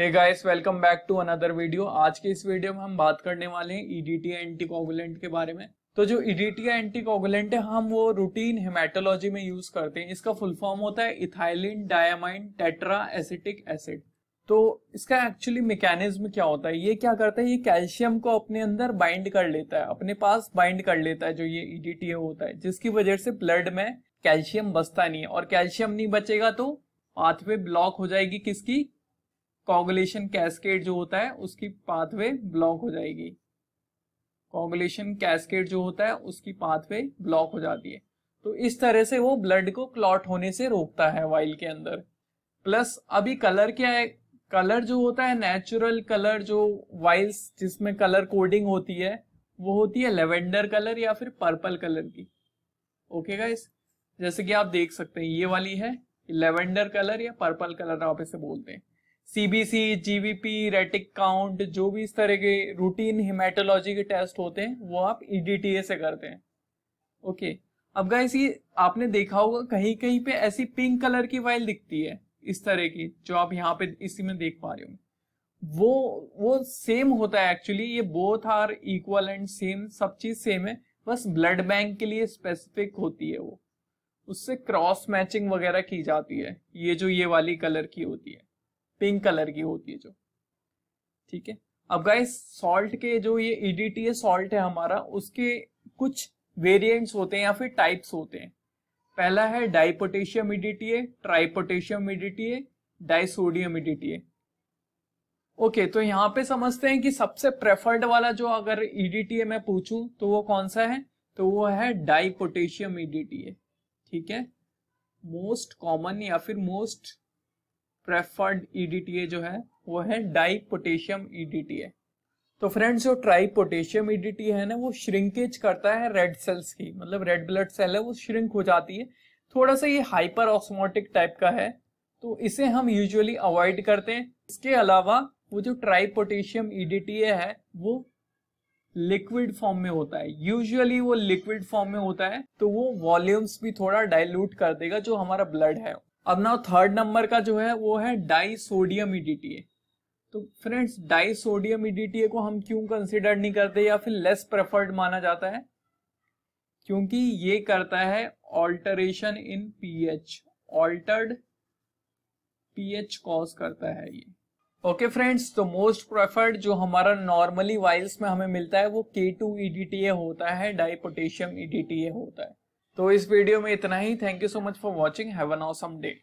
hey guys welcome back to another video आज के इस वीडियो में हम बात करने वाले हैं ईडीटी एंटी कोगुलेंट के बारे में तो जो ईडीटी एंटी कोगुलेंट है हम वो रूटीन हेमाटोलॉजी में यूज करते हैं इसका फुल फॉर्म होता है ethylene diamine tetra acetic acid तो इसका एक्चुअली मैकेनिज्म क्या होता है ये क्या करता है ये कैल्शियम को अपने अंदर बाइंड कर लेता है अपने पास बाइंड कर लेता है जो ये ईडीटी e होता है जिसकी वजह से ब्लड में कैल्शियम बचता नहीं है और कैल्शियम नहीं बचेगा तो पाथवे ब्लॉक हो जाएगी किसकी कॉगुलेशन कैस्केड जो होता है उसकी पाथवे ब्लॉक हो जाएगी कॉगुलेशन कैस्केड जो होता है उसकी पाथवे ब्लॉक हो जाती है तो इस तरह से वो ब्लड को क्लॉट होने से रोकता है वाइल के अंदर प्लस अभी कलर क्या है कलर जो होता है नेचुरल कलर जो वाइल्स जिसमें कलर कोडिंग होती है वो होती है लेवेंडर कलर या फिर पर्पल कलर की ओके गाइस जैसे कि आप देख सकते हैं ये वाली है लेवेंडर कलर या पर्पल कलर आप इसे बोलते हैं सीबीसी जीवीपी रेटिक काउंट जो भी इस तरह के रूटीन हिमेटोलॉजी के टेस्ट होते हैं वो आप ईडीटीए e से करते हैं ओके अब गाइस ये आपने देखा होगा कहीं कहीं पे ऐसी पिंक कलर की वाइल दिखती है इस तरह की जो आप यहाँ पे इसी में देख पा रहे हो वो वो सेम होता है एक्चुअली ये both are equal and same सब चीज सेम है बस ब्लड बैंक के लिए स्पेसिफिक होती है वो उससे क्रॉस मैचिंग वगैरह की जाती है ये जो ये वाली कलर की होती है पिंक कलर की होती है जो ठीक है अब गाइस सॉल्ट के जो ये ईडीटी e सॉल्ट है हमारा उसके कुछ वेरिएंट्स होते हैं या फिर टाइप्स होते हैं पहला है dipotassium EDTA tripotassium EDTA disodium EDTA okay तो यहाँ पे समझते हैं कि सबसे प्रेफर्ड वाला जो अगर ईडीटीए e मैं पूछूं तो वो कौन सा है तो वो है डाइपोटेशियम ईडीटीए e ठीक है मोस्ट कॉमन या फिर मोस्ट प्रेफर्ड ईडीटीए e जो है वो है डाई पोटेशियम ईडीटीए तो फ्रेंड्स जो ट्राई पोटेशियम ईडीटी है ना वो श्रिंकेज करता है रेड सेल्स की मतलब रेड ब्लड सेल है वो श्रिंक हो जाती है थोड़ा सा ये हाइपर ऑस्मोटिक टाइप का है तो इसे हम यूजुअली अवॉइड करते हैं इसके अलावा वो जो ट्राई पोटेशियम ईडीटीए है वो लिक्विड फॉर्म में होता है यूजुअली वो लिक्विड फॉर्म में होता है तो वो वॉल्यूम्स भी थोड़ा डाइल्यूट कर देगा जो हमारा ब्लड है अब ना थर्ड नंबर का जो है वो है डाई सोडियम ईडीटीए तो फ्रेंड्स डाइसोडियम सोडियम ईडीटीए को हम क्यों कंसिडर नहीं करते या फिर लेस प्रेफर्ड माना जाता है क्योंकि ये करता है alteration in pH altered pH cause करता है ये ओके फ्रेंड्स तो मोस्ट प्रेफर्ड जो हमारा नॉर्मली वाइल्स में हमें मिलता है वो के टू e होता है डाई पोटेशियम e होता है तो इस वीडियो में इतना ही thank you so much for watching have an awesome day